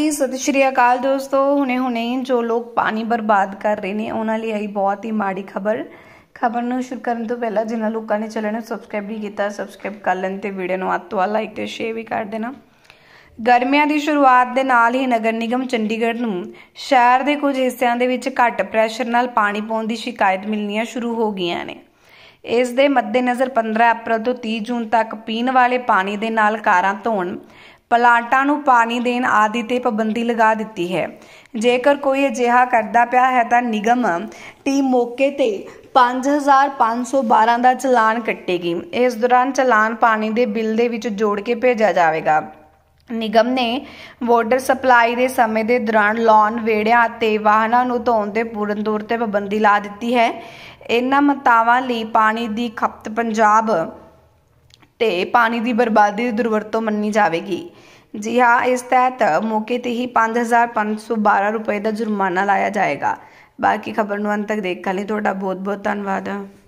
ਜੀ ਸਤਿ ਸ਼੍ਰੀ ਅਕਾਲ ਦੋਸਤੋ ਹੁਣੇ-ਹੁਣੇ ਜੋ ਲੋਕ ਪਾਣੀ ਬਰਬਾਦ ਕਰ ਰਹੇ ਨੇ ਉਹਨਾਂ ਲਈ ਆਈ ਬਹੁਤ ਹੀ ਮਾੜੀ ਖਬਰ ਖਬਰ ਨੂੰ ਸ਼ੁਰੂ ਕਰਨ ਤੋਂ ਪਹਿਲਾਂ ਜਿਨ੍ਹਾਂ ਲੋਕਾਂ ਨੇ ਚੈਨਲ ਨੂੰ ਸਬਸਕ੍ਰਾਈਬ ਨਹੀਂ ਕੀਤਾ ਸਬਸਕ੍ਰਾਈਬ ਕਰ ਲੈਣ ਤੇ ਵੀਡੀਓ ਨੂੰ ਆਤਵਾ ਲਾਈਕ ਤੇ ਸ਼ੇਅਰ ਵੀ ਕਰ ਦੇਣਾ ਗਰਮੀਆਂ ਦੀ ਸ਼ੁਰੂਆਤ ਦੇ ਨਾਲ ਹੀ ਨਗਰ ਨਿਗਮ ਚੰਡੀਗੜ੍ਹ ਨੂੰ ਸ਼ਹਿਰ ਦੇ ਕੁਝ ਹਿੱਸਿਆਂ ਦੇ ਵਿੱਚ ਘੱਟ ਪ੍ਰੈਸ਼ਰ ਨਾਲ ਪਾਣੀ ਪਾਉਣ ਦੀ ਸ਼ਿਕਾਇਤ ਮਿਲਣੀਆਂ ਸ਼ੁਰੂ ਹੋ ਗਈਆਂ ਨੇ ਇਸ ਦੇ ਮੱਦੇਨਜ਼ਰ 15 ਅਪ੍ਰੈਲ ਤੋਂ 30 ਜੂਨ ਤੱਕ ਪੀਣ ਵਾਲੇ ਪਾਣੀ ਦੇ ਨਾਲ ਕਾਰਾਂ ਧੋਣ ਪਲਾਂਟਾਂ ਨੂੰ ਪਾਣੀ ਦੇਣ ਆਦਿ ਤੇ ਪਾਬੰਦੀ ਲਗਾ ਦਿੱਤੀ ਹੈ ਜੇਕਰ ਕੋਈ ਅਜਿਹਾ ਕਰਦਾ ਪਿਆ ਹੈ ਤਾਂ ਨਿਗਮ ਟੀਮ ਮੌਕੇ ਤੇ 5512 ਦਾ ਚਲਾਨ ਕੱਟੇਗੀ ਇਸ ਦੌਰਾਨ ਚਲਾਨ ਪਾਣੀ ਦੇ ਬਿੱਲ ਦੇ ਵਿੱਚ ਜੋੜ ਕੇ ਭੇਜਿਆ ਜਾਵੇਗਾ ਨਿਗਮ ਨੇ ਵਾਟਰ ਸਪਲਾਈ ਦੇ ਸਮੇਂ ਦੇ ਦੌਰਾਨ ਲੌਨ ਵੇੜਿਆਂ ਤੇ ਵਾਹਨਾਂ ਨੂੰ ਧੋਣ ਦੇ ਪੂਰਨ ਤੌਰ ਤੇ ਪਾਬੰਦੀ ਲਾ ਦਿੱਤੀ ਹੈ ਇਹਨਾਂ ਮਤਾਵਾਂ ਲਈ ਪਾਣੀ ਦੀ ਖਪਤ ਪੰਜਾਬ ਤੇ ਪਾਣੀ ਦੀ ਬਰਬਾਦੀ ਦੀ ਦੁਰਵਰਤੋਂ ਮੰਨੀ ਜਾਵੇਗੀ ਜੀ ਹਾਂ ਇਸ ਤਹਿਤ ਮੌਕੇ ਤੇ ਹੀ 5512 ਰੁਪਏ ਦਾ ਜੁਰਮਾਨਾ ਲਾਇਆ ਜਾਏਗਾ ਬਾਕੀ ਖਬਰ ਨੂੰ ਅੰਤ ਤੱਕ ਦੇਖਣ ਲਈ ਤੁਹਾਡਾ ਬਹੁਤ ਬਹੁਤ ਧੰਨਵਾਦ